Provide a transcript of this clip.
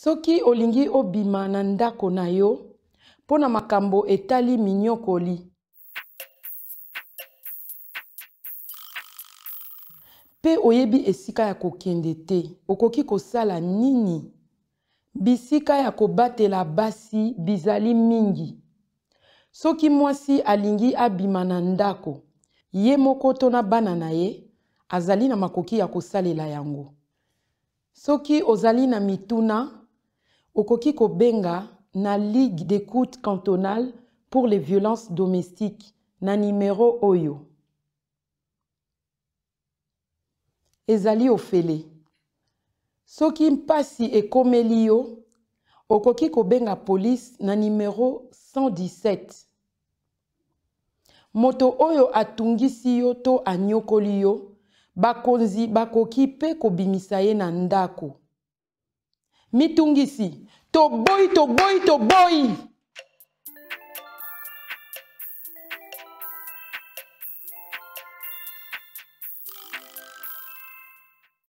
soki olingi obima na ndako na yo mpo na makambo etali minyokoli mpe oyebi esika ya kokende te okoki kosala nini bisika ya kobatela basi bizali mingi soki mwasi alingi abima na ndako ye moko to na bana na ye azali na makoki ya kosalela yango soki ozali na mituna okoki kobenga na ligue d'écoute cantonale pour les violences domestiques na nimero oyo ezali ofele soki mpasi ekomeli yo okoki kobenga polise na nimero 117 moto oyo atungisi yo to anyokoli yo bakonzi bakoki mpe kobimisa ye na ndako mitungisi toboyi toboyi toboyi